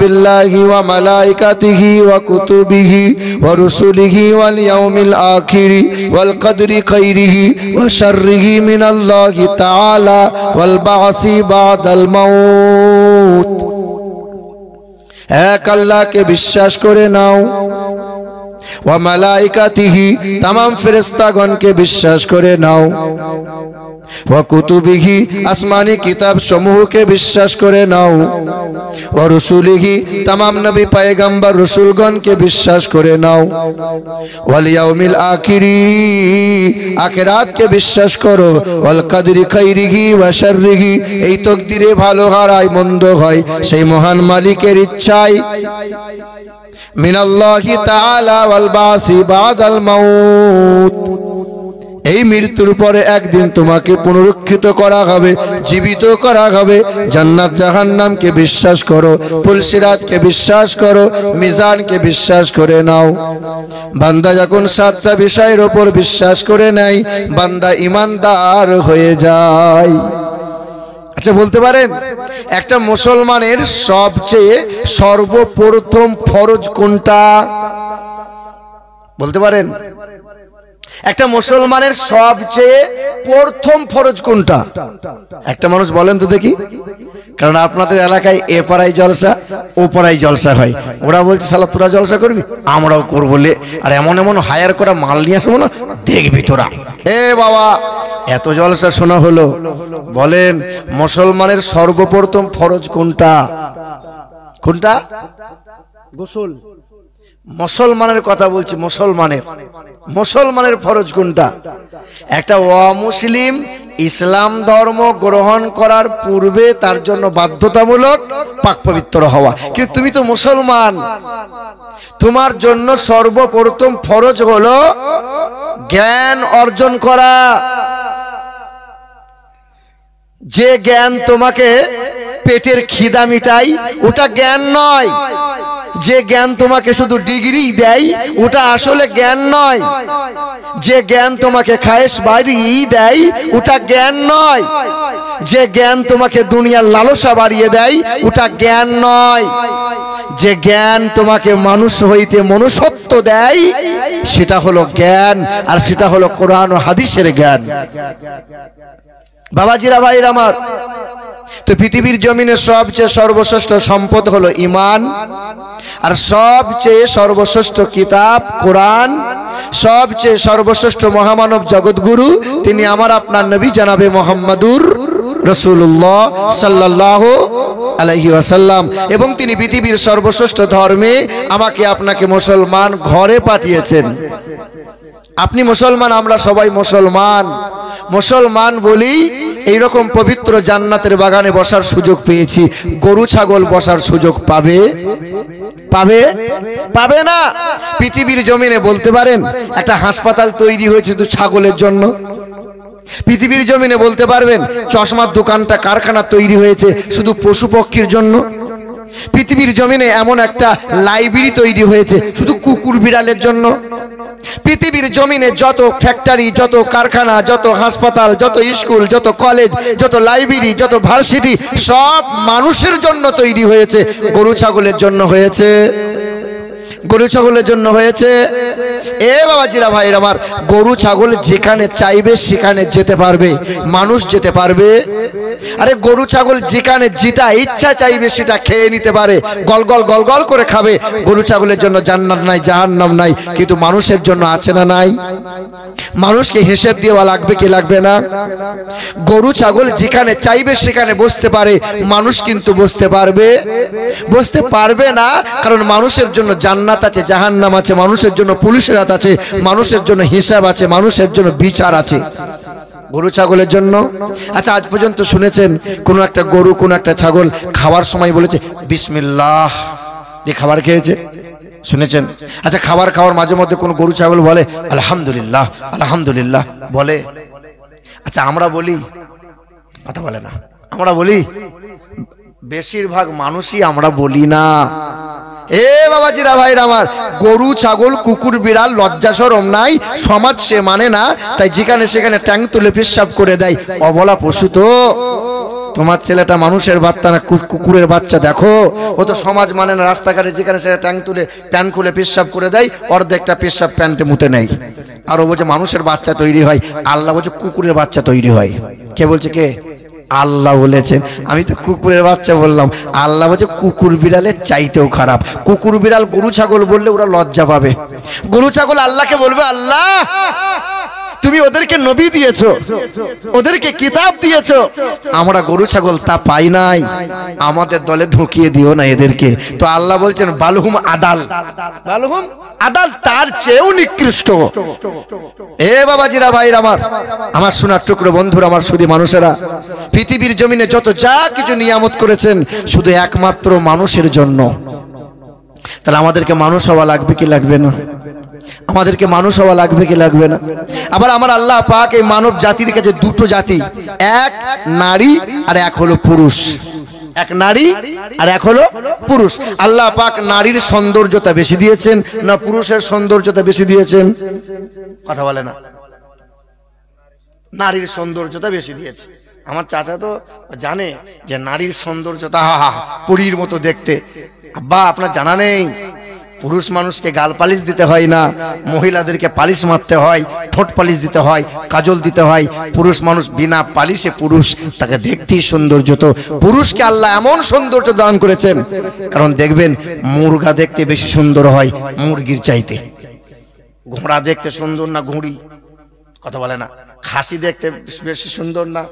বিআল্লাহি ওয়া মালায়েকাতিহি ওয়া কুতুবিহি ওয়া রসুলিহি ওয়াল ইয়াউমিল আখিরি ওয়াল কদরিয়হি ওয়া শাররিহি মিনাল্লাহি তাআলা ওয়াল বাসিবাদ আল মউত এক আল্লাহকে বিশ্বাস করে নাও ওয়া মালায়েকাতিহি तमाम ফেরেশতাগণকে বিশ্বাস করে নাও কুতুবিহি আসমানি কিতাব সমূহকে বিশ্বাস করে নাও ও রসুলিহি তামাম নবী পায়গাম্বার রসুলগণকে বিশ্বাস করে নাও ওয়ালিয়াউমিল আখিরি আখেরাতকে বিশ্বাস করো ওয়াল কাদরি খাইরিহি ওয়া শাররিহি এই তকদিরে ভালো হারায় মন্দ হয় সেই মহান মালিকের ইচ্ছায় মিনাল্লাহি তাআলা ওয়াল বাসি বাদাল মাউত এই মৃত্যুর পরে একদিন তোমাকে পুনরুক্ষিত করা হবে জীবিত করা হবে জান্নাত জাহান্নামকে বিশ্বাস করো পুলসিরাতকে বিশ্বাস করো মিজানকে বিশ্বাস করে নাও বান্দা যখন সাতটা বিষয়ের ওপর বিশ্বাস করে নেয় বান্দা ইমানদার হয়ে যায় আচ্ছা বলতে পারেন একটা মুসলমানের সবচেয়ে সর্বপ্রথম ফরজ কোনটা বলতে পারেন একটা মুসলমানের সবচেয়ে প্রথম ফরজ কোনটা একটা মানুষ বলেন তো দেখি কারণ আপনাদের এলাকায় এ পাড়ায় জলসা ও পাড়ায় জলসা হয় ওরা বলছে সালা তোরা জলসা করবি আমরাও করবো লে আর এমন এমন হায়ার করা মাল নিয়ে আসবো না দেখবি তোরা এ বাবা এত জলসা শোনা হলো বলেন মুসলমানের সর্বপ্রথম ফরজ কোনটা কোনটা গোসল মুসলমানের কথা বলছি মুসলমানের মুসলমানের ফরজ কোনটা একটা অমুসলিম ইসলাম ধর্ম গ্রহণ করার পূর্বে তার জন্য বাধ্যতামূলক পাক পবিত্র হওয়া কিন্তু তুমি তো মুসলমান তোমার জন্য সর্বপ্রথম ফরজ হলো জ্ঞান অর্জন করা যে জ্ঞান তোমাকে পেটের খিদা মিটাই ওটা জ্ঞান নয় যে জ্ঞান তোমাকে শুধু ডিগ্রি দেয় ওটা আসলে জ্ঞান নয় যে জ্ঞান তোমাকে খায়েস বাড়িয়ে দেয় ওটা জ্ঞান নয় যে জ্ঞান তোমাকে দুনিয়ার লালসা বাড়িয়ে দেয় ওটা জ্ঞান নয় যে জ্ঞান তোমাকে মানুষ হইতে মনুষ্যত্ব দেয় সেটা হলো জ্ঞান আর সেটা হলো কোরআন ও হাদিসের জ্ঞান বাবাজিরা ভাইর আমার তো পৃথিবীর জমিনে সবচেয়ে সর্বশ্রেষ্ঠ সম্পদ হলো ইমান আর সবচেয়ে সর্বশ্রেষ্ঠ কিতাব কোরআন সবচেয়ে সর্বশ্রেষ্ঠ মহামানব জগৎগুরু তিনি আমার আপনার নবী জানাবে মোহাম্মদুর রসুল্লাহ সাল্লাহ আলহি আসাল্লাম এবং তিনি পৃথিবীর সর্বশ্রেষ্ঠ ধর্মে আমাকে আপনাকে মুসলমান ঘরে পাঠিয়েছেন আপনি মুসলমান আমরা সবাই মুসলমান মুসলমান বলি এইরকম পবিত্র জান্নাতের বাগানে বসার সুযোগ পেয়েছি গরু ছাগল বসার সুযোগ পাবে পাবে পাবে না পৃথিবীর জমিনে বলতে পারেন একটা হাসপাতাল তৈরি হয়েছে শুধু ছাগলের জন্য পৃথিবীর জমিনে বলতে পারবেন চশমার দোকানটা কারখানা তৈরি হয়েছে শুধু পশু পক্ষীর জন্য পৃথিবীর জমিনে এমন একটা লাইব্রেরি তৈরি হয়েছে শুধু কুকুর বিড়ালের জন্য পৃথিবীর জমিনে যত ফ্যাক্টরি যত কারখানা যত হাসপাতাল যত স্কুল যত কলেজ যত লাইব্রেরি যত ভার্সিটি সব মানুষের জন্য তৈরি হয়েছে গরু ছাগলের জন্য হয়েছে গরু ছাগলের জন্য হয়েছে এ বাবাজিরা ভাইর আমার গরু ছাগল যেখানে চাইবে সেখানে যেতে পারবে মানুষ যেতে পারবে আরে গরু ছাগল যেখানে যেটা ইচ্ছা চাইবে সেটা খেয়ে নিতে পারে গল গল গল গল করে খাবে গরু ছাগলের জন্য জান্নাত নাই নাম নাই কিন্তু মানুষের জন্য আছে না নাই মানুষকে হিসেব দেওয়া লাগবে কি লাগবে না গরু ছাগল যেখানে চাইবে সেখানে বসতে পারে মানুষ কিন্তু বসতে পারবে বসতে পারবে না কারণ মানুষের জন্য জান্ন জান্নাত আছে জাহান্নাম আছে মানুষের জন্য পুলিশের হাত আছে মানুষের জন্য হিসাব আছে মানুষের জন্য বিচার আছে গরু ছাগলের জন্য আচ্ছা আজ পর্যন্ত শুনেছেন কোন একটা গরু কোন একটা ছাগল খাওয়ার সময় বলেছে বিসমিল্লাহ দিয়ে খাবার খেয়েছে শুনেছেন আচ্ছা খাবার খাওয়ার মাঝে মধ্যে কোন গরু ছাগল বলে আলহামদুলিল্লাহ আলহামদুলিল্লাহ বলে আচ্ছা আমরা বলি কথা বলে না আমরা বলি বেশিরভাগ মানুষই আমরা বলি না এ বাবা জিরা ভাইরা আমার গরু ছাগল কুকুর বিড়াল লজ্জা সরম নাই সমাজ সে মানে না তাই যেখানে সেখানে ট্যাং তুলে পেশাব করে দেয় অবলা পশু তো তোমার ছেলেটা মানুষের বাচ্চা না কুকুরের বাচ্চা দেখো ও তো সমাজ মানে না রাস্তাঘাটে যেখানে সেখানে ট্যাং তুলে প্যান খুলে পেশাব করে দেয় অর্ধেকটা পেশাব প্যান্টে মুতে নেই আর ও বলছে মানুষের বাচ্চা তৈরি হয় আল্লাহ বলছে কুকুরের বাচ্চা তৈরি হয় কে বলছে কে আল্লাহ বলেছেন আমি তো কুকুরের বাচ্চা বললাম আল্লাহ বলছে কুকুর বিড়ালের চাইতেও খারাপ কুকুর বিড়াল গরু ছাগল বললে ওরা লজ্জা পাবে গরু ছাগল আল্লাহকে বলবে আল্লাহ তুমি ওদেরকে নবী দিয়েছ ওদেরকে কিতাব দিয়েছ আমরা গরু ছাগল তা পাই নাই আমাদের দলে ঢুকিয়ে দিও না এদেরকে তো আল্লাহ বলছেন বালহুম আদাল বালহুম আদাল তার চেয়েও নিকৃষ্ট এ বাবাজিরা ভাইর আমার আমার সোনার টুকরো বন্ধুর আমার শুধু মানুষেরা পৃথিবীর জমিনে যত যা কিছু নিয়ামত করেছেন শুধু একমাত্র মানুষের জন্য তাহলে আমাদেরকে মানুষ হওয়া লাগবে কি লাগবে না আমাদেরকে মানুষ হওয়া লাগবে কি লাগবে না আবার আমার আল্লাহ পাক এই মানব জাতির কাছে দুটো জাতি এক নারী আর এক হলো পুরুষ এক নারী আর এক হলো পুরুষ আল্লাহ পাক নারীর সৌন্দর্যতা বেশি দিয়েছেন না পুরুষের সৌন্দর্যতা বেশি দিয়েছেন কথা বলে না নারীর সৌন্দর্যতা বেশি দিয়েছে আমার চাচা তো জানে যে নারীর সৌন্দর্যতা হা হা পুরীর মতো দেখতে আব্বা আপনার জানা নেই পুরুষ মানুষকে গাল পালিশ দিতে হয় না মহিলাদেরকে পালিশ মারতে হয় ঠোঁট পালিশ দিতে হয় কাজল দিতে হয় পুরুষ মানুষ বিনা পালিশে পুরুষ তাকে দেখতেই সৌন্দর্য তো পুরুষকে আল্লাহ এমন সৌন্দর্য দান করেছেন কারণ দেখবেন মুরগা দেখতে বেশি সুন্দর হয় মুরগির চাইতে ঘোড়া দেখতে সুন্দর না ঘুড়ি কথা বলে না খাসি দেখতে বেশি সুন্দর না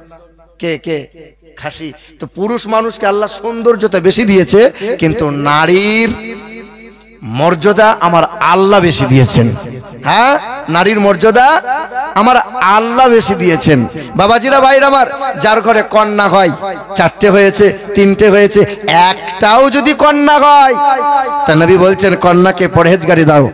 কে কে খাসি তো পুরুষ মানুষকে আল্লাহ সৌন্দর্যতা বেশি দিয়েছে কিন্তু নারীর মর্যাদা আমার আল্লাহ বেশি দিয়েছেন হ্যাঁ নারীর মর্যাদা আমার আল্লাহ বেশি দিয়েছেন বাবাজিরা ভাইর আমার যার ঘরে কন্যা হয় চারটে হয়েছে তিনটে হয়েছে একটাও যদি কন্যা হয় তা নবী বলছেন কন্যাকে পরহেজগারি দাও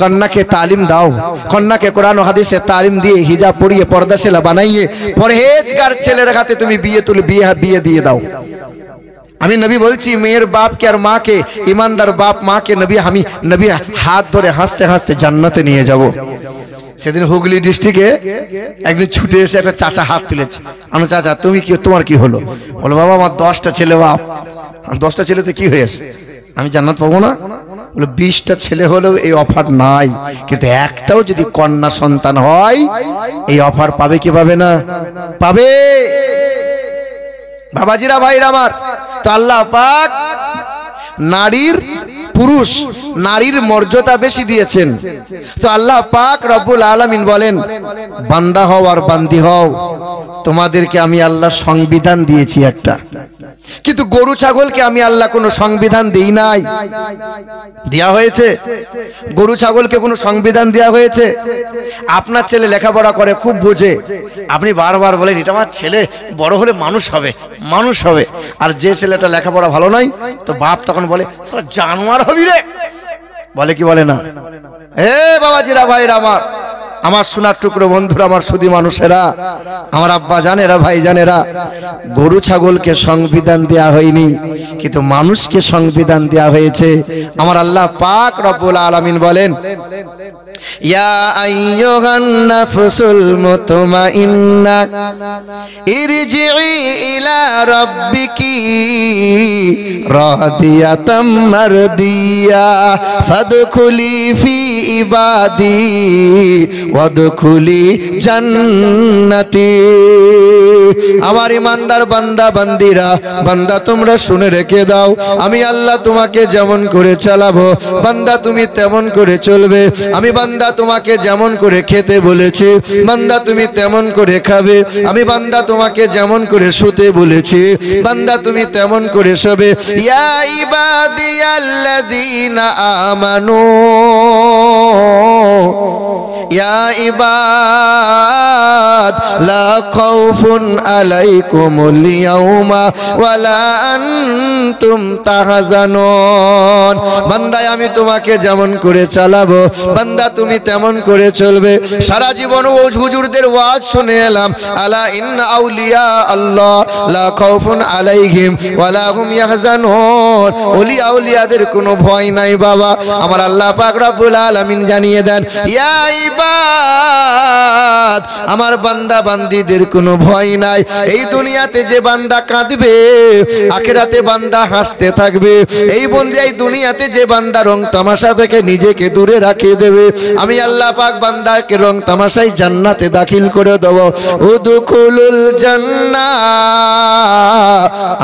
কন্যাকে তালিম দাও কন্যাকে কোরআন হাদিসে তালিম দিয়ে হিজাব পরিয়ে পর্দাশেলা বানাইয়ে পরহেজগার ছেলের হাতে তুমি বিয়ে তুলে বিয়ে বিয়ে দিয়ে দাও আমি নবী বলছি মেয়ের বাপকে আর মাকে ইমানদার বাপ মাকে নবী আমি নবী হাত ধরে হাসতে হাসতে জান্নাতে নিয়ে যাব। সেদিন হুগলি ডিস্ট্রিক্টে একদিন ছুটে এসে একটা চাচা হাত তুলেছে আমি চাচা তুমি কি তোমার কি হলো বলো বাবা আমার দশটা ছেলে বাপ দশটা ছেলেতে কি হয়েছে আমি জান্নাত পাবো না বলে বিশটা ছেলে হলেও এই অফার নাই কিন্তু একটাও যদি কন্যা সন্তান হয় এই অফার পাবে কি পাবে না পাবে বাবাজিরা ভাইরা আমার তো আল্লাহ পাক নারীর পুরুষ নারীর মর্যাদা বেশি দিয়েছেন তো আল্লাহ পাক রব্বুল আলমিন বলেন বান্দা হও আর বান্দি হও তোমাদেরকে আমি আল্লাহ সংবিধান দিয়েছি একটা কিন্তু গরু ছাগলকে আমি আল্লাহ কোনো সংবিধান দিই নাই দেয়া হয়েছে গরু ছাগলকে কোনো সংবিধান দেয়া হয়েছে আপনার ছেলে লেখাপড়া করে খুব বোঝে আপনি বারবার বলেন এটা আমার ছেলে বড় হলে মানুষ হবে মানুষ হবে আর যে ছেলেটা লেখাপড়া ভালো নয় তো বাপ তখন বলে জানোয়ার রে বলে কি বলে না হে বাবাজিরা ভাইরা আমার আমার সোনার টুকরো বন্ধুরা আমার সুদি মানুষেরা আমার আব্বা জানেরা ভাই জানেরা গরু ছাগলকে সংবিধান দেয়া হয়নি কিন্তু মানুষকে সংবিধান দেয়া হয়েছে আমার আল্লাহ পাক রব্বুল আলমিন বলেন ইয়া আইয়ুহান নাফসুল মুতমাইন্না ইরজিই ইলা রাব্বিকি রাদিয়াতাম মারদিয়া ফাদখুলি ফি ইবাদি ওয়াদখুলি জান্নাতি আমার ইমানদার বান্দা বান্দিরা বান্দা তোমরা শুনে রেখে দাও আমি আল্লাহ তোমাকে যেমন করে চালাবো বান্দা তুমি তেমন করে চলবে আমি বান্দা তোমাকে যেমন করে খেতে বলেছি বান্দা তুমি তেমন করে খাবে আমি বান্দা তোমাকে যেমন করে শুতে বলেছি বান্দা তুমি তেমন করে শোবে ইয়া আল্লাযীনা আমানু يا عباد لا خوف عليكم اليوم ولا أنتم تحزنون বান্দায় আমি তোমাকে যেমন করে চালাবো বান্দা তুমি তেমন করে চলবে সারা জীবন ও হুজুরদের ওয়াজ শুনে এলাম আলা ইন আউলিয়া আল্লাহ লা খাউফুন আলাইহিম ওয়ালা হুম ইয়াহজানুন ওলি আউলিয়াদের কোনো ভয় নাই বাবা আমার আল্লাহ পাক রব্বুল আলামিন জানিয়ে দেন আমার বান্দা বান্দিদের কোনো ভয় নাই এই দুনিয়াতে যে বান্দা কাঁদবে আখেরাতে বান্দা হাসতে থাকবে এই বন্দি এই দুনিয়াতে যে বান্দা রং তামাশা থেকে নিজেকে দূরে রাখে দেবে আমি আল্লাহ পাক বান্দাকে রং তামাশাই জান্নাতে দাখিল করে দেব উদুকুলুল জান্না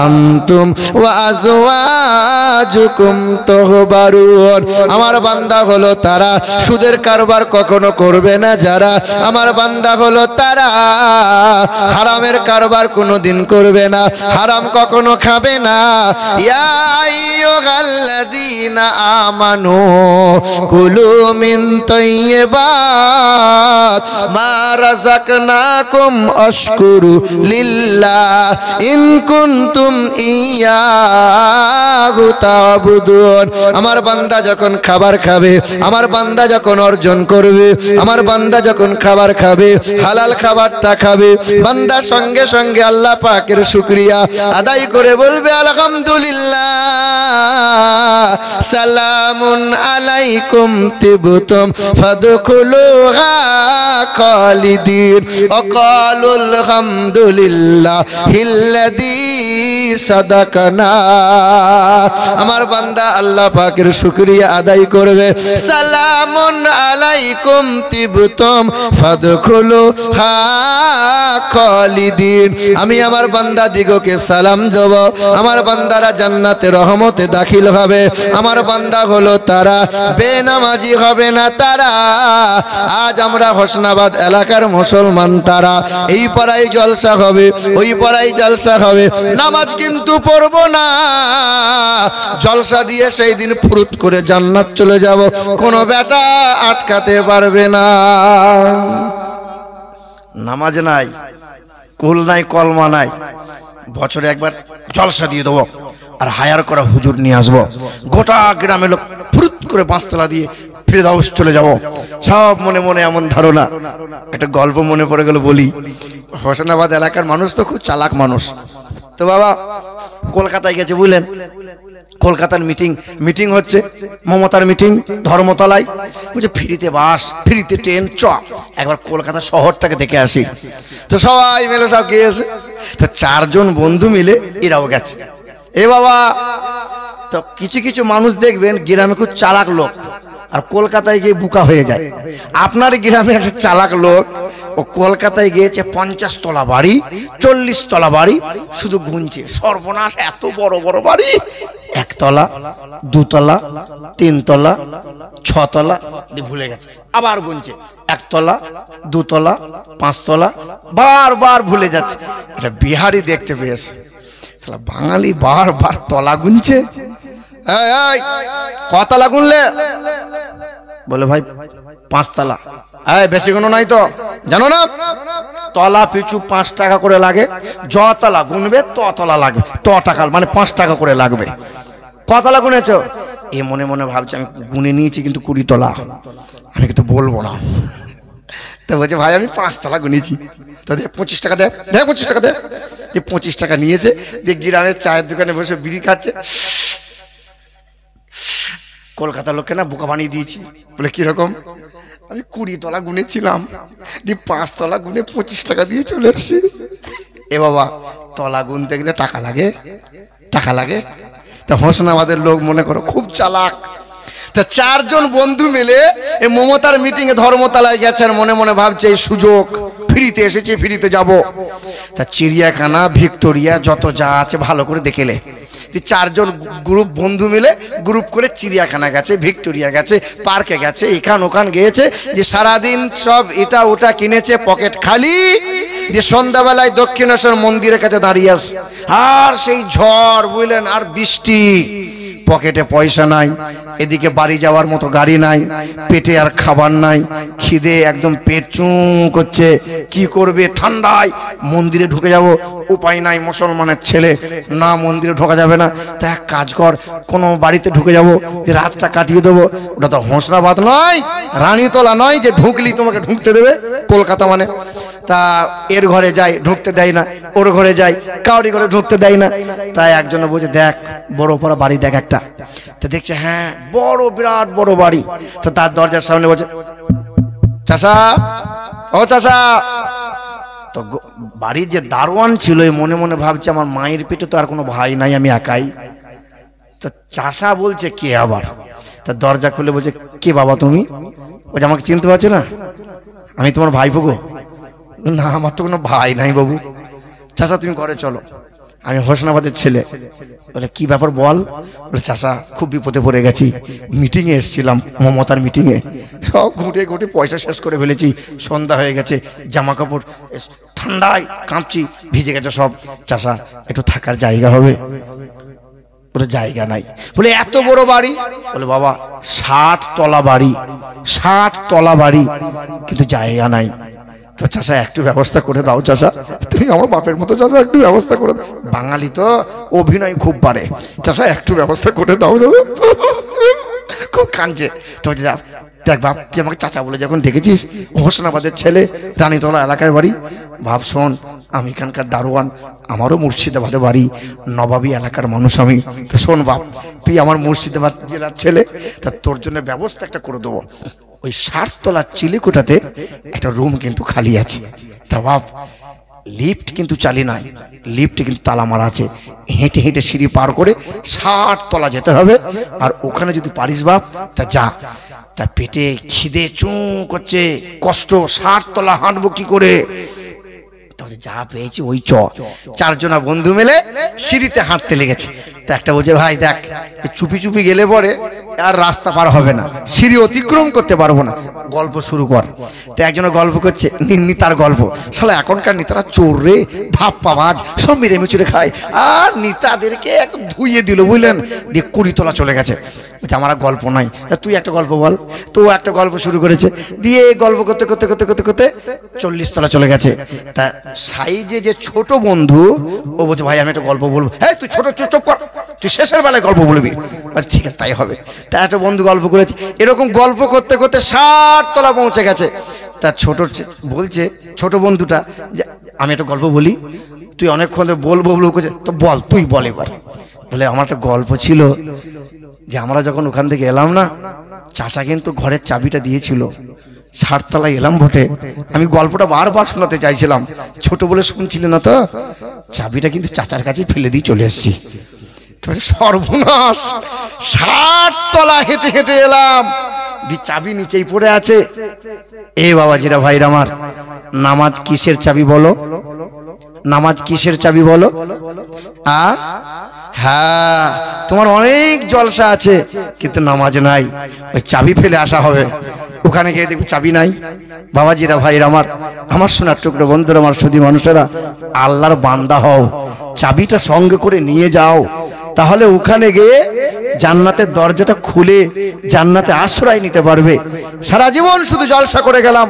আনতুম ওয়া আজওয়াজুকুম আমার বান্দা হলো তারা সুদের কাজ কারবার কখনো করবে না যারা আমার বান্দা হলো তারা হারামের কারবার কোনো দিন করবে না হারাম কখনো খাবে না আমানো কুলু আমার বান্দা যখন খাবার খাবে আমার বান্দা যখন অর্জন অর্জন করবে আমার বান্দা যখন খাবার খাবে হালাল খাবারটা খাবে বান্দা সঙ্গে সঙ্গে আল্লাহ পাকের শুক্রিয়া আদায় করে বলবে আলহামদুলিল্লাহ সালামুন আলাইকুম তিবতুম ফাদখুলুহা খালিদিন অকালুল হামদুলিল্লাহ হিল্লাদি সাদাকানা আমার বান্দা আল্লাহ পাকের শুক্রিয়া আদায় করবে সালামুন আল আলাইকুম তিবতম ফাদখুলু হা খালিদিন আমি আমার বান্দা দিগকে সালাম দেব আমার বান্দারা জান্নাতে রহমতে দাখিল হবে আমার বান্দা হলো তারা বেনামাজি হবে না তারা আজ আমরা হোসনাবাদ এলাকার মুসলমান তারা এই পাড়ায় জলসা হবে ওই পাড়ায় জলসা হবে নামাজ কিন্তু পড়ব না জলসা দিয়ে সেই দিন ফুরুত করে জান্নাত চলে যাব কোন বেটা আট আটকাতে পারবে না নামাজ নাই কুল নাই কলমা নাই বছরে একবার জলসা দিয়ে দেবো আর হায়ার করা হুজুর নিয়ে আসবো গোটা গ্রামে লোক ফুরুত করে বাঁশতলা দিয়ে ফিরদাউস চলে যাব সব মনে মনে এমন ধারণা একটা গল্প মনে পড়ে গেল বলি হোসেনাবাদ এলাকার মানুষ তো খুব চালাক মানুষ তো বাবা কলকাতায় গেছে বুঝলেন কলকাতার মিটিং মিটিং হচ্ছে মমতার মিটিং ধর্মতলায় বলছে ফ্রিতে বাস ফ্রিতে ট্রেন চ একবার কলকাতা শহরটাকে দেখে আসি তো সবাই মিলে সব গিয়েছে তো চারজন বন্ধু মিলে এরাও গেছে এ বাবা তো কিছু কিছু মানুষ দেখবেন গ্রামে খুব চালাক লোক আর কলকাতায় গিয়ে বুকা হয়ে যায় আপনার গ্রামে একটা চালাক লোক ও কলকাতায় গিয়েছে পঞ্চাশ তলা বাড়ি চল্লিশ তলা বাড়ি শুধু গুনছে সর্বনাশ এত বড় বড় বাড়ি একতলা দুতলা তিনতলা ছতলা ভুলে গেছে আবার গুনছে একতলা দুতলা পাঁচতলা বারবার ভুলে যাচ্ছে এটা বিহারি দেখতে পেয়েছে বাঙালি বারবার তলা গুনছে কতলা গুনলে বলে ভাই পাঁচতলা এই বেশি কোনো নাই তো জানো না তলা পিছু পাঁচ টাকা করে লাগে তলা গুনবে ত তলা লাগবে ত টাকা মানে পাঁচ টাকা করে লাগবে কতলা গুনেছ এ মনে মনে ভাবছে আমি গুনে নিয়েছি কিন্তু কুড়ি তলা আমি কিন্তু বলবো না তো বলছে ভাই আমি পাঁচ তলা গুনেছি তো দে পঁচিশ টাকা দে দে পঁচিশ টাকা দে যে পঁচিশ টাকা নিয়েছে যে গ্রামের চায়ের দোকানে বসে বিড়ি খাচ্ছে কলকাতার লোককে না বোকা বানিয়ে দিয়েছি বলে কীরকম আমি কুড়ি তলা গুনেছিলাম দিয়ে পাঁচ তলা গুনে পঁচিশ টাকা দিয়ে চলে এসছি এ বাবা তলা গুনতে গেলে টাকা লাগে টাকা লাগে তা হোসনাবাদের লোক মনে করো খুব চালাক তা চারজন বন্ধু মিলে এই মমতার মিটিংয়ে ধর্মতলায় গেছেন মনে মনে ভাবছে এই সুযোগ ফ্রিতে এসেছি ফ্রিতে যাব। তা চিড়িয়াখানা ভিক্টোরিয়া যত যা আছে ভালো করে দেখেলে চারজন গ্রুপ বন্ধু মিলে গ্রুপ করে চিড়িয়াখানা গেছে ভিক্টোরিয়া গেছে পার্কে গেছে এখান ওখান গিয়েছে যে সারাদিন সব এটা ওটা কিনেছে পকেট খালি যে সন্ধ্যাবেলায় দক্ষিণেশ্বর মন্দিরের কাছে দাঁড়িয়ে আস আর সেই ঝড় বুঝলেন আর বৃষ্টি পকেটে পয়সা নাই এদিকে বাড়ি যাওয়ার মতো গাড়ি নাই পেটে আর খাবার নাই খিদে একদম পেট চুম করছে কি করবে ঠান্ডায় মন্দিরে ঢুকে যাব উপায় নাই মুসলমানের ছেলে না মন্দিরে ঢোকা যাবে না তা এক কাজ কর কোনো বাড়িতে ঢুকে যাব রাতটা কাটিয়ে দেবো ওটা তো হোসনাবাদ নয় রানীতলা নয় যে ঢুকলি তোমাকে ঢুকতে দেবে কলকাতা মানে তা এর ঘরে যাই ঢুকতে দেয় না ওর ঘরে যাই কাউরি ঘরে ঢুকতে দেয় না তাই একজনে বলছে দেখ বড় বড় বাড়ি দেখ একটা একটা তো দেখছে হ্যাঁ বড় বিরাট বড় বাড়ি তো তার দরজার সামনে বলছে চাষা ও চাষা তো বাড়ির যে দারোয়ান ছিল মনে মনে ভাবছে আমার মায়ের পেটে তো আর কোনো ভাই নাই আমি একাই তো চাষা বলছে কে আবার তা দরজা খুলে বলছে কে বাবা তুমি বলছে আমাকে চিনতে পারছো না আমি তোমার ভাই না আমার তো কোনো ভাই নাই বাবু চাষা তুমি ঘরে চলো আমি হোসনাবাদের ছেলে বলে কি ব্যাপার বল বলে চাষা খুব বিপদে পড়ে গেছি মিটিংয়ে এসেছিলাম মমতার মিটিংয়ে সব ঘুটে ঘুটে পয়সা শেষ করে ফেলেছি সন্ধ্যা হয়ে গেছে জামা কাপড় ঠান্ডায় কাঁপছি ভিজে গেছে সব চাষা একটু থাকার জায়গা হবে বলে জায়গা নাই বলে এত বড় বাড়ি বলে বাবা ষাট তলা বাড়ি ষাট তলা বাড়ি কিন্তু জায়গা নাই তো চাষা একটু ব্যবস্থা করে দাও চাষা তুমি আমার বাপের মতো চাষা একটু ব্যবস্থা করে দাও বাঙালি তো অভিনয় খুব পারে চাষা একটু ব্যবস্থা করে দাও দাদা খুব কাঁদছে তো দেখ বাপ তুই আমাকে চাচা বলে যখন ডেকেছিস হোসনাবাদের ছেলে রানীতলা এলাকায় বাড়ি ভাব শোন আমি এখানকার দারোয়ান আমারও মুর্শিদাবাদে বাড়ি নবাবী এলাকার মানুষ আমি তো শোন বাপ তুই আমার মুর্শিদাবাদ জেলার ছেলে তা তোর জন্য ব্যবস্থা একটা করে দেবো ওই সারতলা চিলিকোটাতে একটা রুম কিন্তু খালি আছে তাওয়াফ লিফট কিন্তু চালি নাই লিফটে কিন্তু তালা মারা আছে হেঁটে হেঁটে সিঁড়ি পার করে ষাট তলা যেতে হবে আর ওখানে যদি পারিস বাপ তা যা তা পেটে খিদে চুঁ করছে কষ্ট ষাট তলা হাঁটবো কি করে তাহলে যা পেয়েছি ওই চ চারজনা বন্ধু মিলে সিঁড়িতে হাঁটতে লেগেছে তো একটা বলছে ভাই দেখ চুপি চুপি গেলে পরে আর রাস্তা পার হবে না সিঁড়ি অতিক্রম করতে পারবো না গল্প শুরু কর তো একজনে গল্প করছে নিতার গল্প শালা এখনকার নিতারা চোর রে ধাপ্পা মাছ সব মিরে মিচুরে খায় আর নিতাদেরকে এক ধুইয়ে দিল বুঝলেন দিয়ে কুড়ি তোলা চলে গেছে বলছে আমার গল্প নাই তুই একটা গল্প বল তো একটা গল্প শুরু করেছে দিয়ে গল্প করতে করতে করতে করতে করতে চল্লিশ তোলা চলে গেছে তা সাইজে যে ছোট বন্ধু ও বলছে ভাই আমি একটা গল্প বলবো হ্যাঁ তুই ছোট চুপ কর তুই শেষের বেলায় গল্প বলবি আচ্ছা ঠিক আছে তাই হবে তার একটা বন্ধু গল্প করেছে এরকম গল্প করতে করতে ষাট তলা পৌঁছে গেছে তার ছোট বলছে ছোট বন্ধুটা যে আমি একটা গল্প বলি তুই অনেকক্ষণ ধরে বলবো বলবো করছে তো বল তুই বল এবার বলে আমার একটা গল্প ছিল যে আমরা যখন ওখান থেকে এলাম না চাচা কিন্তু ঘরের চাবিটা দিয়েছিল সারতলা এলাম ভোটে আমি গল্পটা বারবার শোনাতে চাইছিলাম ছোট বলে শুনছিলে না তো চাবিটা কিন্তু চাচার কাছে ফেলে দিয়ে চলে এসছি সর্বনাশ সারতলা হেঁটে হেঁটে এলাম দি চাবি নিচেই পড়ে আছে এ বাবাজিরা ভাইর আমার নামাজ কিসের চাবি বলো নামাজ কিসের চাবি বলো আ হ্যাঁ তোমার অনেক জলসা আছে কিন্তু নামাজ নাই ওই চাবি ফেলে আসা হবে ওখানে গিয়ে দেখবো চাবি নাই বাবাজিরা ভাইয়ের আমার আমার সোনার টুকরো বন্ধুরা আমার সুদী মানুষেরা আল্লাহর বান্দা হও চাবিটা সঙ্গে করে নিয়ে যাও তাহলে ওখানে গিয়ে জান্নাতের দরজাটা খুলে জান্নাতে আশ্রয় নিতে পারবে সারা জীবন শুধু জলসা করে গেলাম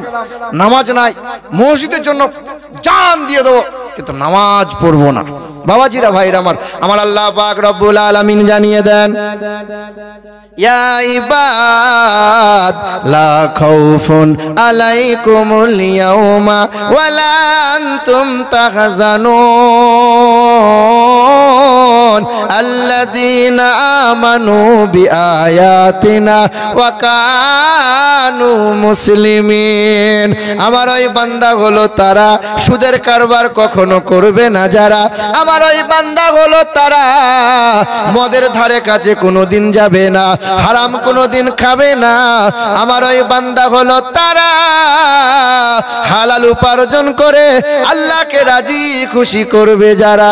নামাজ নাই মসজিদের জন্য জান দিয়ে দেবো কিন্তু নামাজ পড়বো না বাবাজিরা ভাইরা আমার আমার আল্লাহ পাক রব্বুল আলামিন জানিয়ে দেন يا عباد لا خوف عليكم اليوم ولا أنتم تحزنون আমানু آمنوا بآياتنا وكانوا মুসলিমিন আমার ওই বান্দা হলো তারা সুদের কারবার কখনো করবে না যারা আমার ওই বান্দা হলো তারা মদের ধারে কাছে কোনোদিন যাবে না হারাম কোনোদিন খাবে না আমার ওই বান্দা হলো তারা হালাল উপার্জন করে আল্লাহকে রাজি খুশি করবে যারা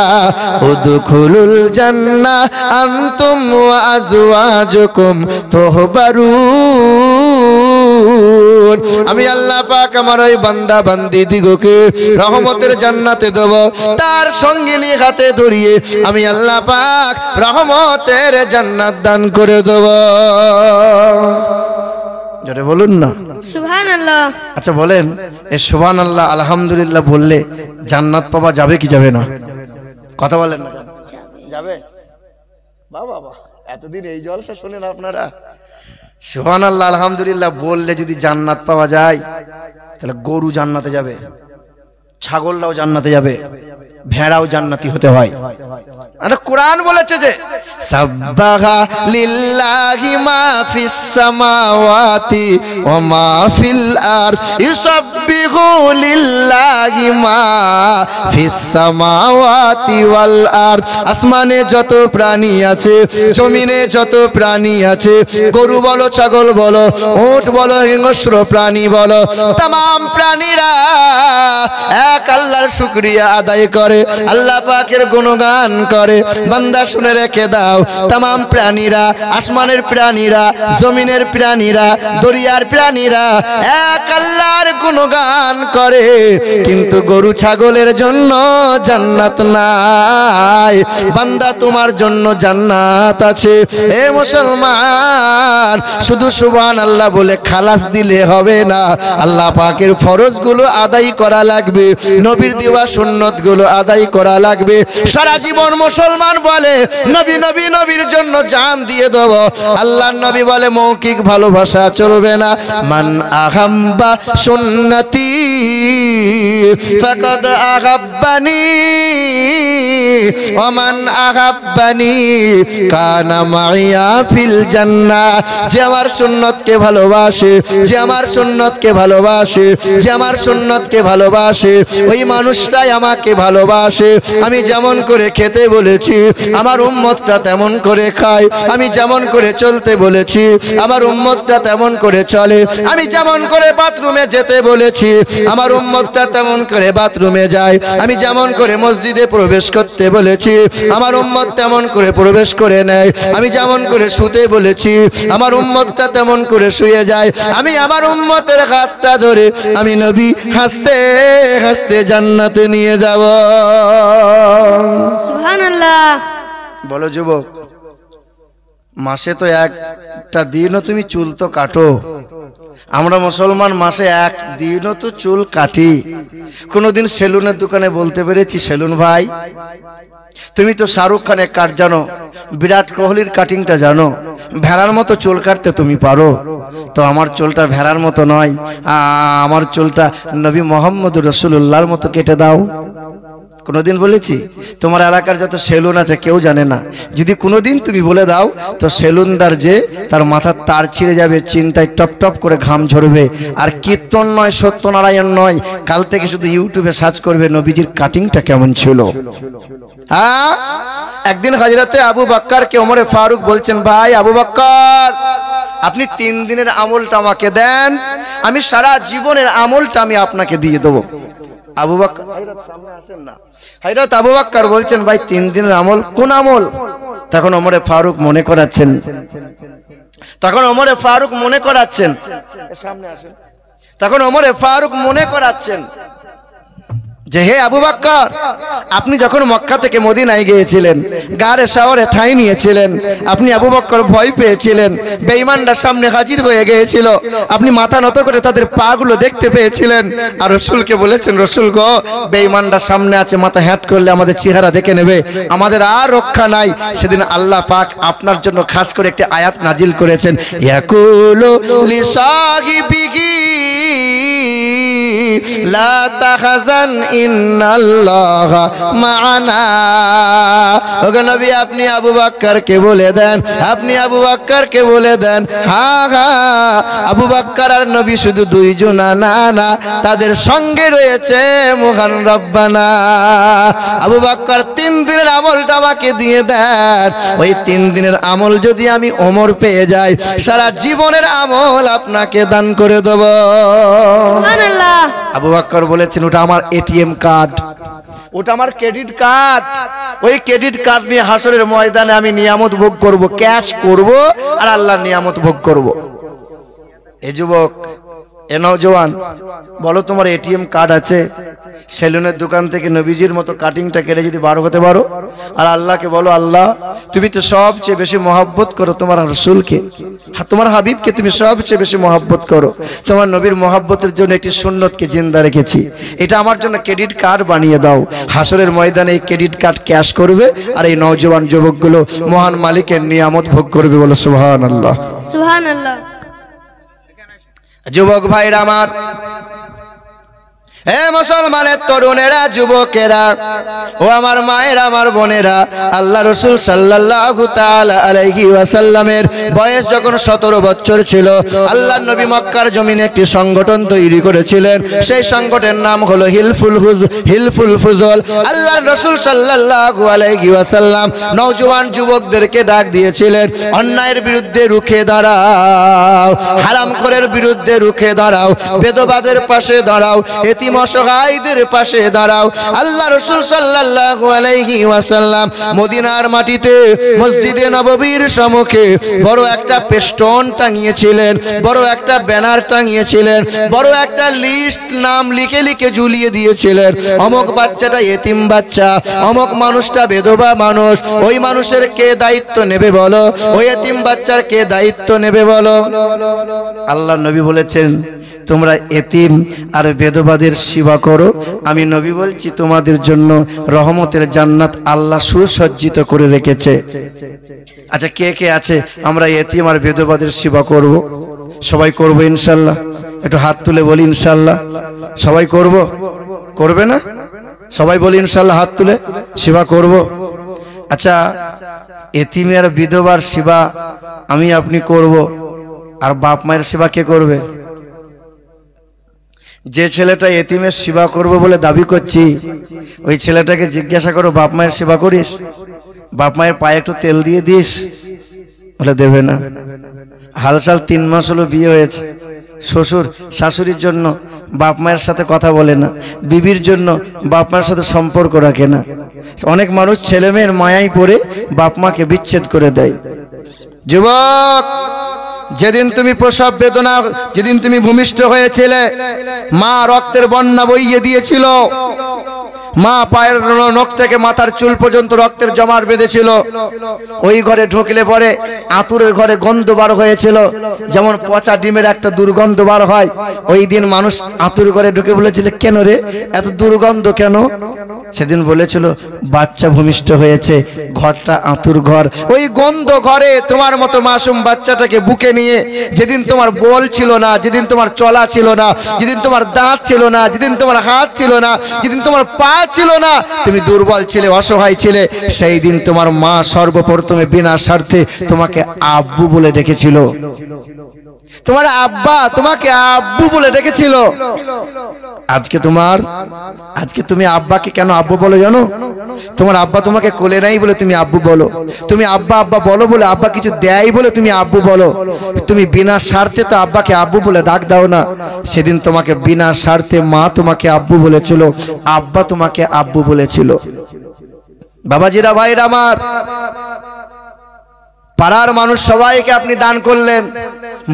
ও দুখুলুল الجنة أنتم وأزواجكم تهبرون আমি আল্লাহ পাক আমার ওই বান্দা বান্দি দিগকে রহমতের জান্নাতে দেব তার সঙ্গিনী হাতে ধরিয়ে আমি আল্লাহ পাক রহমতের জান্নাত দান করে দেব জোরে বলুন না সুহান আল্লাহ আচ্ছা বলেন এ সুহান আল্লাহ আলহামদুলিল্লাহ বললে জান্নাত পাওয়া যাবে কি যাবে না কথা বলেন না যাবে বা বাবা এতদিন এই জলসা শোনেন আপনারা সোহান আল্লাহ আলহামদুলিল্লাহ বললে যদি জান্নাত পাওয়া যায় তাহলে গরু জান্নাতে যাবে ছাগলরাও জান্নাতে যাবে ভেড়াও জান্নাতি হতে হয় আরে কোরআন বলেছে যে সাব্বাহা লিল্লাহি মা ফিস সামাওয়াতি ওয়া মা ফিল আরদ ইসাব্বিহু লিল্লাহি মা ফিস সামাওয়াতি ওয়াল আরদ আসমানে যত প্রাণী আছে জমিনে যত প্রাণী আছে গরু বলো ছাগল বলো উট বলো হিংস্র প্রাণী বলো তমাম প্রাণীরা এক আল্লাহর শুকরিয়া আদায় করে করে আল্লাহ পাকের গুণগান করে বান্দা শুনে রেখে দাও তাম প্রাণীরা আসমানের প্রাণীরা জমিনের প্রাণীরা দরিয়ার প্রাণীরা এক আল্লাহর গুণগান করে কিন্তু গরু ছাগলের জন্য জান্নাত নাই বান্দা তোমার জন্য জান্নাত আছে এ মুসলমান শুধু সুবান আল্লাহ বলে খালাস দিলে হবে না আল্লাহ পাকের ফরজগুলো আদায় করা লাগবে নবীর দেওয়া সুন্নতগুলো আদায় আদায় করা লাগবে সারা জীবন মুসলমান বলে নবী নবী নবীর জন্য জান দিয়ে দেব আল্লাহর নবী বলে মৌখিক ভালোবাসা চলবে না মান আহাম্বা সুন্নতি ফকদ আহাব্বানি অমান আহাব্বানি কানা মাইয়া ফিল জান্না যে আমার সুন্নতকে ভালোবাসে যে আমার সুন্নতকে ভালোবাসে যে আমার সুন্নতকে ভালোবাসে ওই মানুষটাই আমাকে ভালোবাসে ভালোবাসে আমি যেমন করে খেতে বলেছি আমার উম্মতটা তেমন করে খায় আমি যেমন করে চলতে বলেছি আমার উম্মতটা তেমন করে চলে আমি যেমন করে বাথরুমে যেতে বলেছি আমার উম্মতটা তেমন করে বাথরুমে যায় আমি যেমন করে মসজিদে প্রবেশ করতে বলেছি আমার উম্মত তেমন করে প্রবেশ করে নেয় আমি যেমন করে শুতে বলেছি আমার উম্মতটা তেমন করে শুয়ে যায় আমি আমার উম্মতের হাতটা ধরে আমি নবী হাসতে হাসতে জান্নাতে নিয়ে যাব বলো যুবক মাসে তো একটা দিনও তুমি চুল তো কাটো আমরা মুসলমান মাসে এক দিনও তো চুল কাটি কোনোদিন সেলুনের দোকানে বলতে পেরেছি সেলুন ভাই তুমি তো শাহরুখ খানের কাট জানো বিরাট কোহলির কাটিংটা জানো ভেড়ার মতো চুল কাটতে তুমি পারো তো আমার চুলটা ভেড়ার মতো নয় আমার চুলটা নবী মোহাম্মদ রসুল্লাহর মতো কেটে দাও কোনোদিন বলেছি তোমার এলাকার যত সেলুন আছে কেউ জানে না যদি কোনোদিন তুমি বলে দাও তো সেলুনদার যে তার মাথার তার ছিঁড়ে যাবে চিন্তায় টপ টপ করে ঘাম ঝরবে আর কীর্তন নয় সত্যনারায়ণ নয় কাল থেকে শুধু ইউটিউবে সার্চ করবে নবীজির কাটিংটা কেমন ছিল হ্যাঁ একদিন হাজরাতে আবু কে ওমরে ফারুক বলছেন ভাই আবু বাক্কার আপনি তিন দিনের আমলটা আমাকে দেন আমি সারা জীবনের আমলটা আমি আপনাকে দিয়ে দেবো আবু বাক্কর সামনে বলছেন ভাই তিন দিনের আমল কোন আমল তখন অমরে ফারুক মনে করাচ্ছেন তখন অমরে ফারুক মনে করাচ্ছেন সামনে আসেন তখন অমরে ফারুক মনে করাচ্ছেন যে হে আবু বাক্কর আপনি যখন মক্কা থেকে মদিনায় গিয়েছিলেন গারে শহরে ঠাঁই নিয়েছিলেন আপনি আবু বাক্কর ভয় পেয়েছিলেন বেঈমানরা সামনে হাজির হয়ে গিয়েছিল আপনি মাথা নত করে তাদের পা গুলো দেখতে পেয়েছিলেন আর রসুলকে বলেছেন রসুল গো বেঈমানরা সামনে আছে মাথা হ্যাট করলে আমাদের চেহারা দেখে নেবে আমাদের আর রক্ষা নাই সেদিন আল্লাহ পাক আপনার জন্য খাস করে একটি আয়াত নাজিল করেছেন ইয়াকুলু লিসাহিবিহি লা তাহাজান ইন্নাল্লাহ মানা ওগো নবী আপনি আবু বাক্কারকে বলে দেন আপনি আবু বাক্কারকে বলে দেন হা হা আবু বাক্কার আর নবী শুধু দুইজনা না না তাদের সঙ্গে রয়েছে মহান রব্বানা আবু বাক্কার তিন দিনের আমলটা আমাকে দিয়ে দেন ওই তিন দিনের আমল যদি আমি ওমর পেয়ে যাই সারা জীবনের আমল আপনাকে দান করে দেব আল্লাহ আবু বাক্কর বলেছেন ওটা আমার এটিএম কার্ড ওটা আমার ক্রেডিট কার্ড ওই ক্রেডিট কার্ড নিয়ে হাসরের ময়দানে আমি নিয়ামত ভোগ করব ক্যাশ করব আর আল্লাহ নিয়ামত ভোগ করব এ যুবক এ নজওয়ান বলো তোমার এটিএম কার্ড আছে সেলুনের দোকান থেকে নবীজির মতো কাটিংটা কেটে যদি বার হতে পারো আর আল্লাহকে বলো আল্লাহ তুমি তো সবচেয়ে বেশি মহাব্বত করো তোমার রসুলকে হ্যাঁ, তোমার হাবিবকে তুমি সবচেয়ে বেশি মহাব্বত করো তোমার নবীর মহাব্বতের জন্য একটি সুন্নতকে জিন্দা রেখেছি এটা আমার জন্য ক্রেডিট কার্ড বানিয়ে দাও হাসরের ময়দানে এই ক্রেডিট কার্ড ক্যাশ করবে আর এই নজওয়ান যুবকগুলো মহান মালিকের নিয়ামত ভোগ করবে বলো সুহান আল্লাহ সুহান আল্লাহ যুবক ভাইরা আমার হে মুসলমানের তরুণেরা যুবকেরা ও আমার মায়ের আমার বোনেরা আল্লাহ রসুল সাল্লাহ আলাইহি ওয়াসাল্লামের বয়স যখন সতেরো বছর ছিল আল্লাহ নবী মক্কার জমিনে একটি সংগঠন তৈরি করেছিলেন সেই সংগঠনের নাম হলো হিলফুল হুজ হিলফুল ফুজল আল্লাহ রসুল সাল্লাহ আলাইহি ওয়াসাল্লাম নওজোয়ান যুবকদেরকে ডাক দিয়েছিলেন অন্যায়ের বিরুদ্ধে রুখে দাঁড়াও হারামখোরের বিরুদ্ধে রুখে দাঁড়াও বেদবাদের পাশে দাঁড়াও এতিম অসহায়দের পাশে দাঁড়াও আল্লাহ রসুল সাল্লাল্লাহু মদিনার মাটিতে মসজিদে নববীর সম্মুখে বড় একটা পেস্টন টাঙিয়েছিলেন বড় একটা ব্যানার টাঙিয়েছিলেন বড় একটা লিস্ট নাম লিখে লিখে ঝুলিয়ে দিয়েছিলেন অমক বাচ্চাটা এতিম বাচ্চা অমক মানুষটা বেধবা মানুষ ওই মানুষের কে দায়িত্ব নেবে বলো ওই এতিম বাচ্চার কে দায়িত্ব নেবে বলো আল্লাহ নবী বলেছেন তোমরা এতিম আর বেদবাদের সেবা করো আমি নবী বলছি তোমাদের জন্য রহমতের জান্নাত আল্লাহ সুসজ্জিত করে রেখেছে আচ্ছা কে কে আছে আমরা এতিম আর বেদবাদের সেবা করব। সবাই করব ইনশাল্লাহ একটু হাত তুলে বলি ইনশাল্লাহ সবাই করব করবে না সবাই বলি ইনশাল্লাহ হাত তুলে সেবা করব। আচ্ছা এতিমের বিধবার সেবা আমি আপনি করব আর বাপ মায়ের সেবা কে করবে যে ছেলেটা এতিমের সেবা করব বলে দাবি করছি ওই ছেলেটাকে জিজ্ঞাসা করো বাপ মায়ের সেবা করিস বাপ মায়ের পায়ে একটু তেল দিয়ে দিস বলে দেবে না হালসাল তিন মাস হলো বিয়ে হয়েছে শ্বশুর শাশুড়ির জন্য বাপ মায়ের সাথে কথা বলে না বিবির জন্য বাপ মায়ের সাথে সম্পর্ক রাখে না অনেক মানুষ ছেলে মেয়ের মায়াই পড়ে বাপ মাকে বিচ্ছেদ করে দেয় যুবক যেদিন তুমি প্রসব বেদনা যেদিন তুমি ভূমিষ্ঠ হয়েছিলে মা রক্তের বন্যা বইয়ে দিয়েছিল মা পায়ের নখ থেকে মাথার চুল পর্যন্ত রক্তের জমার বেঁধেছিল ওই ঘরে ঢুকলে পরে আতুরের ঘরে গন্ধ বার হয়েছিল যেমন পচা ডিমের একটা দুর্গন্ধ বার হয় ওই দিন মানুষ আতুর ঘরে ঢুকে বলেছিল কেন রে এত দুর্গন্ধ কেন সেদিন বলেছিল বাচ্চা ভূমিষ্ঠ হয়েছে ঘরটা আঁতুর ঘর ওই গন্ধ ঘরে তোমার মতো মাসুম বাচ্চাটাকে বুকে নিয়ে যেদিন তোমার বল ছিল না যেদিন তোমার চলা ছিল না যেদিন তোমার দাঁত ছিল না যেদিন তোমার হাত ছিল না যেদিন তোমার পা ছিল না তুমি দুর্বল ছিলে অসহায় ছিলে সেই দিন তোমার মা সর্বপ্রথমে বিনা স্বার্থে তোমাকে আব্বু বলে ডেকেছিল তোমার আব্বা তোমাকে আব্বু বলে ডেকেছিল আজকে তোমার আজকে তুমি আব্বাকে কেন আব্বু বলো জানো তোমার আব্বা তোমাকে কোলে নাই বলে তুমি আব্বু বলো তুমি আব্বা আব্বা বলো বলে আব্বা কিছু দেয় বলে তুমি আব্বু বলো তুমি বিনা স্বার্থে তো আব্বাকে আব্বু বলে ডাক দাও না সেদিন তোমাকে বিনা স্বার্থে মা তোমাকে আব্বু বলেছিল আব্বা তোমাকে আব্বু বলেছিল বাবাজিরা ভাইরা আমার পাড়ার মানুষ সবাইকে আপনি দান করলেন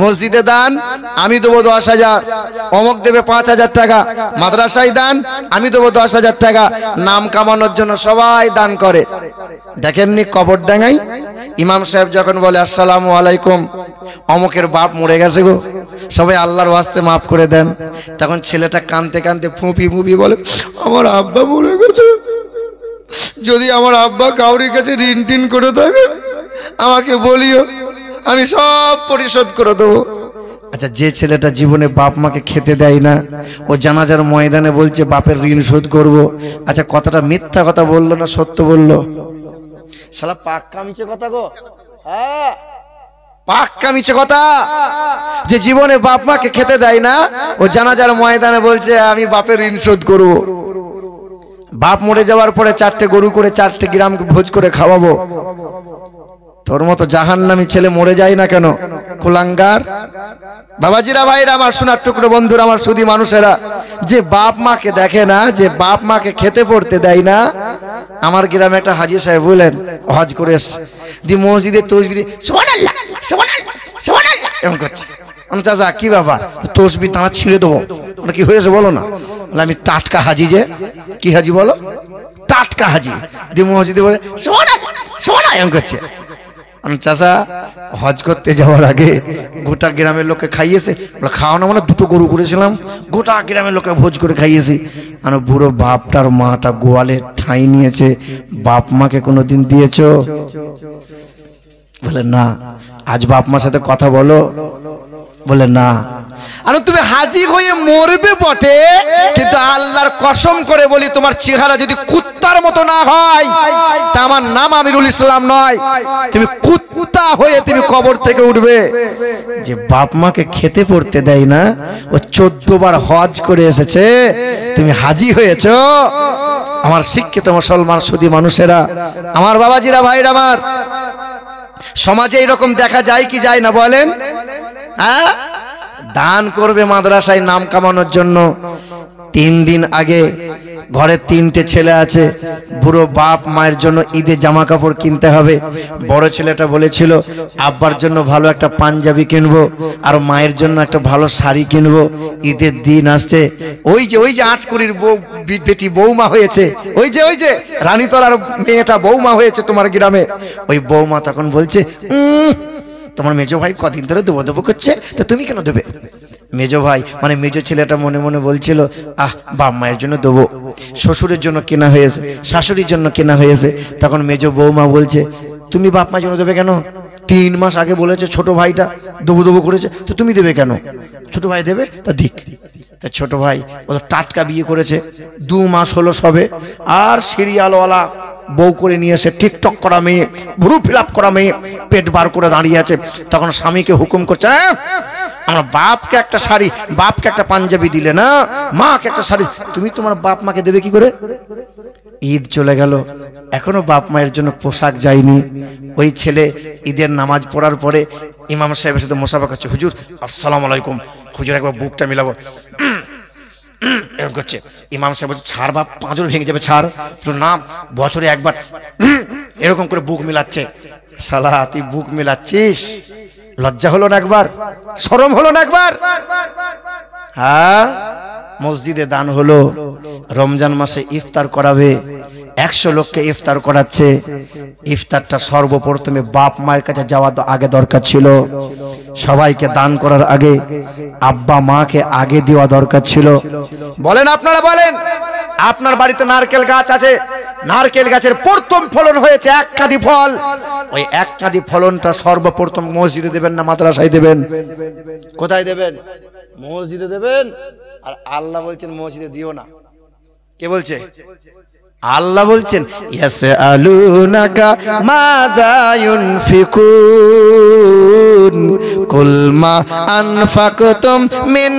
মসজিদে দান আমি দেবো দশ হাজার অমক দেবে পাঁচ হাজার টাকা মাদ্রাসায় দান আমি দেবো দশ হাজার টাকা নাম কামানোর জন্য সবাই দান করে দেখেননি ডাঙাই ইমাম সাহেব যখন বলে আসসালাম আলাইকুম অমকের বাপ মরে গেছে গো সবাই আল্লাহর ওয়াস্তে মাফ করে দেন তখন ছেলেটা কানতে কানতে ফুঁপি ফুঁপি বলে আমার আব্বা মরে গেছে যদি আমার আব্বা কাউরির কাছে ঋণ টিন করে থাকে আমাকে বলিও আমি সব পরিশোধ করে দেবো আচ্ছা যে ছেলেটা জীবনে বাপ মাকে খেতে দেয় না ও জানাজার ময়দানে বলছে বাপের ঋণ শোধ করব। আচ্ছা কথাটা মিথ্যা কথা বললো না সত্য বললো সালা পাক্কা মিছে কথা গো হ্যাঁ পাক্কা মিছে কথা যে জীবনে বাপ মাকে খেতে দেয় না ও জানাজার ময়দানে বলছে আমি বাপের ঋণ শোধ করবো বাপ মরে যাওয়ার পরে চারটে গরু করে চারটে গ্রামকে ভোজ করে খাওয়াবো তোর মতো জাহান নামি ছেলে মরে যায় না কেন কুলাঙ্গার বাবাজিরা ভাইরা আমার সোনার টুকরো বন্ধুর আমার সুদী মানুষেরা যে বাপ মাকে দেখে না যে বাপ মাকে খেতে পড়তে দেয় না আমার গ্রামে একটা হাজির সাহেব বললেন হজ করে এসছে দি মসজিদে তসবি দিয়ে সোমানাল্লাহ করছে আমি চাচা কি ব্যাপার তসবি তাঁর ছিঁড়ে দেবো ওরা কি হয়েছে বলো না আমি টাটকা হাজি যে কি হাজি বলো টাটকা হাজি দি মসজিদে বলে সোমানাল্লাহ সোমানা এমন করছে চাষা হজ করতে যাওয়ার আগে গোটা গ্রামের লোকে খাইয়েছে খাওয়ানো মানে দুটো গরু করেছিলাম গোটা গ্রামের লোকে ভোজ করে খাইয়েছি আর বুড়ো বাপটার মাটা গোয়ালে ঠাঁই নিয়েছে বাপ মাকে কোনো দিন দিয়েছ বলে না আজ বাপ মার সাথে কথা বলো বলে না আর তুমি হাজি হয়ে মরবে বটে কিন্তু আল্লাহর কসম করে বলি তোমার চেহারা যদি কুত্তার মতো না হয় তা আমার নাম আমিরুল ইসলাম নয় তুমি কুত্তা হয়ে তুমি কবর থেকে উঠবে যে বাপ মাকে খেতে পড়তে দেয় না ও চোদ্দ বার হজ করে এসেছে তুমি হাজি হয়েছ আমার শিক্ষিত মুসলমান সুদী মানুষেরা আমার বাবাজিরা ভাইরা আমার সমাজে এরকম দেখা যায় কি যায় না বলেন হ্যাঁ দান করবে মাদ্রাসায় নাম কামানোর জন্য তিন দিন আগে ঘরে তিনটে ছেলে আছে বুড়ো বাপ মায়ের জন্য ঈদে জামা কাপড় কিনতে হবে বড় ছেলেটা বলেছিল আব্বার জন্য ভালো একটা পাঞ্জাবি কিনবো আর মায়ের জন্য একটা ভালো শাড়ি কিনবো ঈদের দিন আসছে ওই যে ওই যে আটকুড়ির বউ বেটি বৌমা হয়েছে ওই যে ওই যে রানীতলার মেয়েটা বৌমা হয়েছে তোমার গ্রামে ওই বৌমা তখন বলছে উম তোমার মেজো ভাই কদিন ধরে দুবো দুবো করছে তো তুমি কেন দেবে মেজো ভাই মানে মেজো ছেলেটা মনে মনে বলছিল আহ বাপ মায়ের জন্য দেবো শ্বশুরের জন্য কেনা হয়েছে শাশুড়ির জন্য কেনা হয়েছে তখন মেজো বৌমা বলছে তুমি বাপ মায়ের জন্য দেবে কেন তিন মাস আগে বলেছে ছোট ভাইটা দবু দবু করেছে তো তুমি দেবে কেন ছোট ভাই দেবে তা দিক তা ছোট ভাই ও টাটকা বিয়ে করেছে দু মাস হলো সবে আর সিরিয়ালওয়ালা বউ করে নিয়ে এসে টিকটক করা মেয়ে ভ্রু ফিল করা মেয়ে পেট বার করে দাঁড়িয়ে আছে তখন স্বামীকে হুকুম করছে আমার বাপকে একটা শাড়ি বাপকে একটা পাঞ্জাবি দিলে না মাকে একটা শাড়ি তুমি তোমার বাপ মাকে দেবে কি করে ঈদ চলে গেল এখনো বাপ মায়ের জন্য পোশাক যায়নি ওই ছেলে ঈদের নামাজ পড়ার পরে ইমাম সাহেবের সাথে মোশাফা করছে হুজুর আসসালাম আলাইকুম হুজুর একবার বুকটা মিলাবো এরকম করছে ইমাম সাহেব বলছে ছাড় বা পাঁচর ভেঙে যাবে ছাড় তো না বছরে একবার এরকম করে বুক মিলাচ্ছে সালা তুই বুক মিলাচ্ছিস লজ্জা হলো না একবার সরম হলো না একবার হ্যাঁ মসজিদে দান হলো রমজান মাসে ইফতার করাবে একশো লোককে ইফতার করাচ্ছে ইফতারটা সর্বপ্রথমে বাপ মায়ের কাছে যাওয়া আগে দরকার ছিল সবাইকে দান করার আগে আব্বা মাকে আগে দেওয়া দরকার ছিল বলেন আপনারা বলেন আপনার বাড়িতে নারকেল গাছ আছে নারকেল গাছের প্রথম ফলন হয়েছে এক কাঁদি ফল ওই এক কাঁদি ফলনটা সর্বপ্রথম মসজিদে দেবেন না মাদ্রাসায় দেবেন কোথায় দেবেন মসজিদে দেবেন আর আল্লাহ বলছেন মসজিদে দিও না কে বলছে আল্লাহ বলছেন কুলমা মিন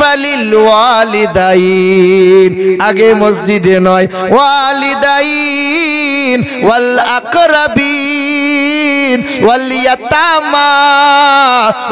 ফালিল আগে মসজিদে নয় ওয়ালিদাইন ওয়াল আকরাবিন ওয়াল ইয়াতামা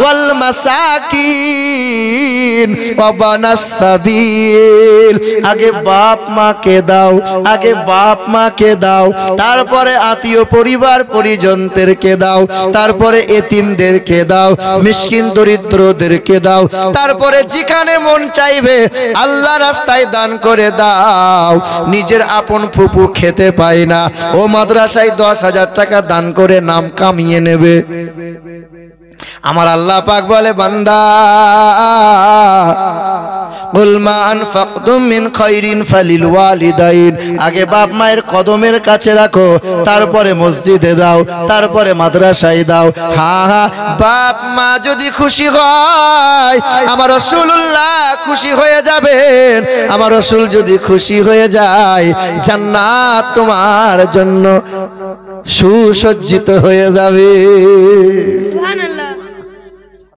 ওয়াল মাসাকিন ওয়াবনাস সাবিল আগে বাপ কে দা দাও আগে বাপ মাকে দাও তারপরে আত্মীয় পরিবার পরিজনদেরকে দাও তারপরে এতিমদেরকে দাও মিসকিন দরিদ্রদেরকে দাও তারপরে যেখানে মন চাইবে আল্লাহ রাস্তায় দান করে দাও নিজের আপন ফুপু খেতে পায় না ও মাদ্রাসায় দশ হাজার টাকা দান করে নাম কামিয়ে নেবে আমার আল্লাহ পাক বলে বান্দা আগে বাপ মায়ের কদমের কাছে রাখো তারপরে মসজিদে দাও তারপরে মাদ্রাসায় দাও হা হা বাপ মা যদি খুশি হয় আমার রসুল্লাহ খুশি হয়ে যাবেন আমার রসুল যদি খুশি হয়ে যায় জান্নাত তোমার জন্য সুসজ্জিত হয়ে যাবে